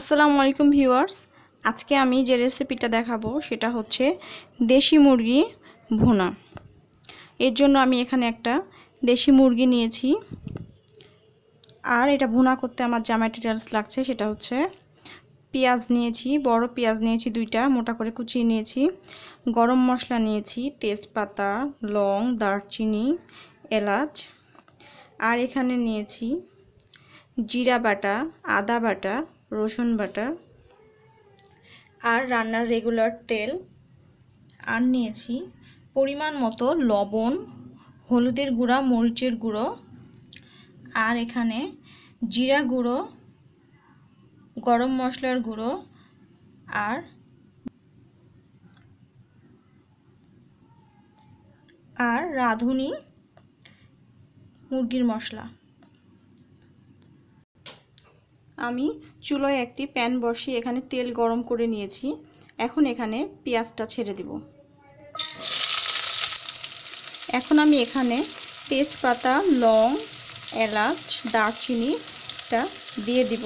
আসসালামু আলাইকুম ভিউয়ার্স আজকে আমি যে রেসিপিটা দেখাবো সেটা হচ্ছে দেশি মুরগি ভুনা এর জন্য আমি এখানে একটা দেশি মুরগি নিয়েছি আর এটা ভুনা করতে আমার যা ম্যাটেরিয়ালস লাগছে সেটা হচ্ছে পেঁয়াজ নিয়েছি বড় পেঁয়াজ নিয়েছি দুইটা মোটা করে কুচিয়ে নিয়েছি গরম মশলা নিয়েছি তেজপাতা লং দারচিনি এলাচ আর এখানে নিয়েছি জিরা বাটা আদা বাটা রসুন বাটা আর রান্নার রেগুলার তেল আর নিয়েছি পরিমাণ মতো লবণ হলুদের গুঁড়া মরিচের গুঁড়ো আর এখানে জিরা গুঁড়ো গরম মশলার গুঁড়ো আর আর রাঁধুনি মুরগির মশলা আমি চুলোয় একটি প্যান বসিয়ে এখানে তেল গরম করে নিয়েছি এখন এখানে পেঁয়াজটা ছেড়ে দেব এখন আমি এখানে তেজপাতা লং এলাচ দারচিনিটা দিয়ে দিব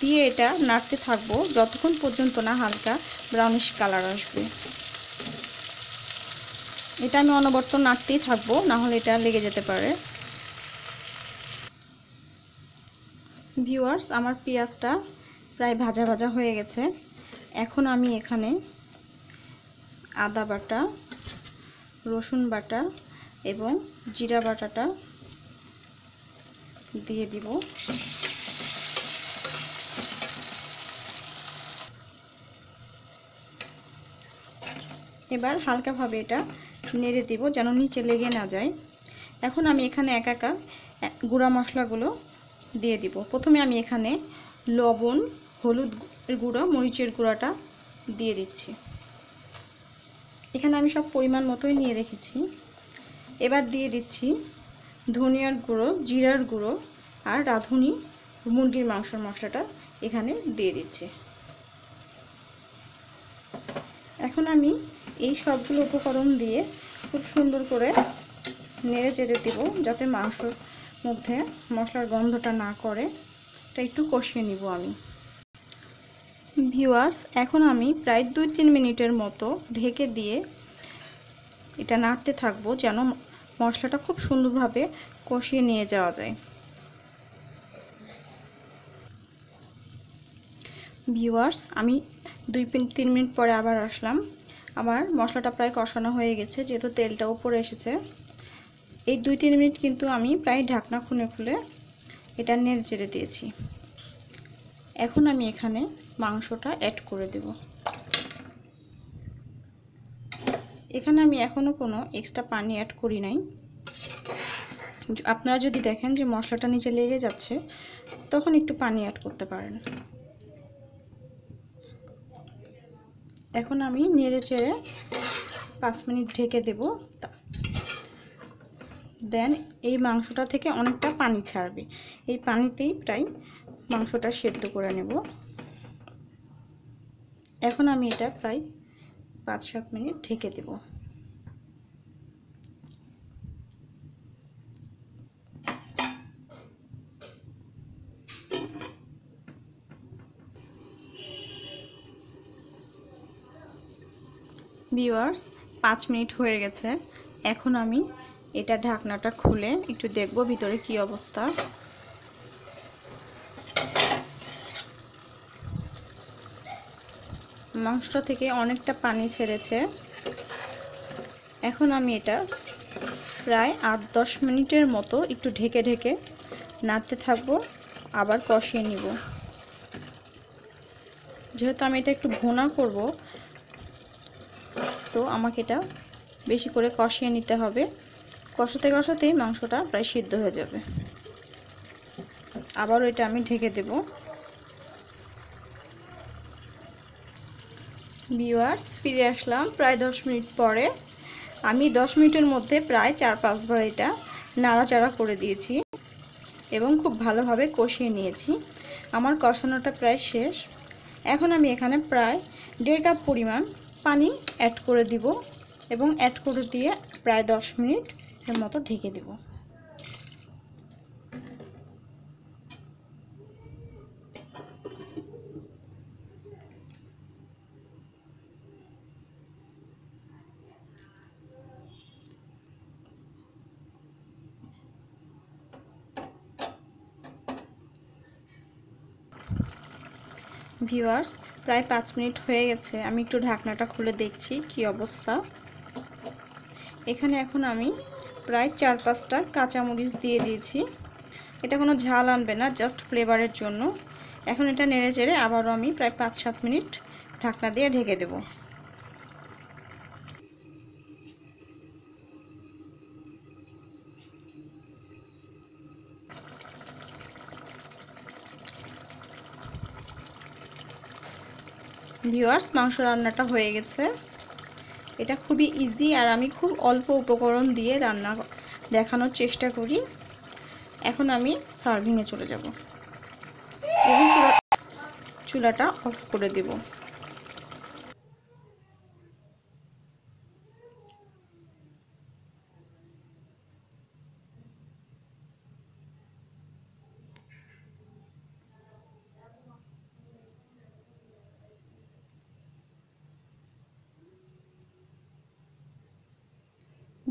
দিয়ে এটা নাড়তে থাকবো যতক্ষণ পর্যন্ত না হালকা ব্রাউনিশ কালার আসবে এটা আমি অনবর্ত নাড়তেই থাকবো নাহলে এটা লেগে যেতে পারে ভিউয়ার্স আমার পেঁয়াজটা প্রায় ভাজা ভাজা হয়ে গেছে এখন আমি এখানে আদা বাটা রসুন বাটা এবং জিরা বাটাটা দিয়ে দিব এবার হালকাভাবে এটা নেড়ে দিব যেন নিচে লেগে না যায় এখন আমি এখানে একা একা গুঁড়া মশলাগুলো দিয়ে দিব প্রথমে আমি এখানে লবণ হলুদ গুঁড়ো মরিচের গুঁড়াটা দিয়ে দিচ্ছি এখানে আমি সব পরিমাণ মতোই নিয়ে রেখেছি এবার দিয়ে দিচ্ছি ধনিয়ার গুঁড়ো জিরার গুঁড়ো আর রাঁধুনি মুরগির মাংসের মশলাটা এখানে দিয়ে দিচ্ছি এখন আমি এই সবগুলো উপকরণ দিয়ে খুব সুন্দর করে নেড়ে চেড়ে দেব যাতে মাংস মধ্যে মশলার গন্ধটা না করে এটা একটু কষিয়ে নিব আমি ভিউয়ার্স এখন আমি প্রায় দুই তিন মিনিটের মতো ঢেকে দিয়ে এটা নাড়তে থাকবো যেন মশলাটা খুব সুন্দরভাবে কষিয়ে নিয়ে যাওয়া যায় ভিউয়ার্স আমি দুই তিন মিনিট পরে আবার আসলাম আমার মশলাটা প্রায় কষানো হয়ে গেছে যেহেতু তেলটা উপরে এসেছে এই দুই তিন মিনিট কিন্তু আমি প্রায় ঢাকনা খুনে খুলে এটা নেড়ে চেড়ে দিয়েছি এখন আমি এখানে মাংসটা অ্যাড করে দেব এখানে আমি এখনও কোনো এক্সট্রা পানি অ্যাড করি নাই আপনারা যদি দেখেন যে মশলাটা নিচে লেগে যাচ্ছে তখন একটু পানি অ্যাড করতে পারেন এখন আমি নেড়ে চেড়ে পাঁচ মিনিট ঢেকে দেব তা দেন এই মাংসটা থেকে অনেকটা পানি ছাড়বে এই পানিতেই প্রায় মাংসটা সেদ্ধ করে নেব এখন আমি এটা প্রায় পাঁচ সাত মিনিট ঢেকে দেব ভিউয়ার্স পাঁচ মিনিট হয়ে গেছে এখন আমি এটা ঢাকনাটা খুলে একটু দেখব ভিতরে কি অবস্থা মাংসটা থেকে অনেকটা পানি ছেড়েছে এখন আমি এটা প্রায় আট দশ মিনিটের মতো একটু ঢেকে ঢেকে নাড়তে থাকবো আবার কষিয়ে নিব যেহেতু আমি এটা একটু ভোনা করব তো আমাকে এটা বেশি করে কষিয়ে নিতে হবে কষাতে কষাতেই মাংসটা প্রায় সিদ্ধ হয়ে যাবে আবার এটা আমি ঢেকে দেব ভিওয়ার্স ফিরে আসলাম প্রায় দশ মিনিট পরে আমি দশ মিনিটের মধ্যে প্রায় চার পাঁচবার এটা নাড়াচাড়া করে দিয়েছি এবং খুব ভালোভাবে কষিয়ে নিয়েছি আমার কষানোটা প্রায় শেষ এখন আমি এখানে প্রায় দেড় কাপ পরিমাণ পানি অ্যাড করে দিব এবং অ্যাড করে দিয়ে প্রায় দশ মিনিট এর মতো ঢেকে দেব ভিউয়ার্স প্রায় পাঁচ মিনিট হয়ে গেছে আমি একটু ঢাকনাটা খুলে দেখছি কি অবস্থা এখানে এখন আমি প্রায় চার পাঁচটা কাঁচামরিচ দিয়ে দিয়েছি এটা কোনো ঝাল আনবে না জাস্ট ফ্লেভারের জন্য এখন এটা নেড়ে চেড়ে আবারও আমি প্রায় পাঁচ সাত মিনিট ঢাকনা দিয়ে ঢেকে দেব ভিওয়ার্স মাংস রান্নাটা হয়ে গেছে এটা খুবই ইজি আর আমি খুব অল্প উপকরণ দিয়ে রান্না দেখানোর চেষ্টা করি এখন আমি সার্ভিংয়ে চলে যাব এবং চুলাটা অফ করে দেবো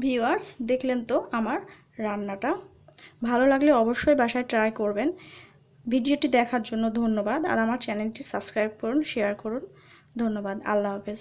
ভিউয়ার্স দেখলেন তো আমার রান্নাটা ভালো লাগলে অবশ্যই বাসায় ট্রাই করবেন ভিডিওটি দেখার জন্য ধন্যবাদ আর আমার চ্যানেলটি সাবস্ক্রাইব করুন শেয়ার করুন ধন্যবাদ আল্লাহ হাফেজ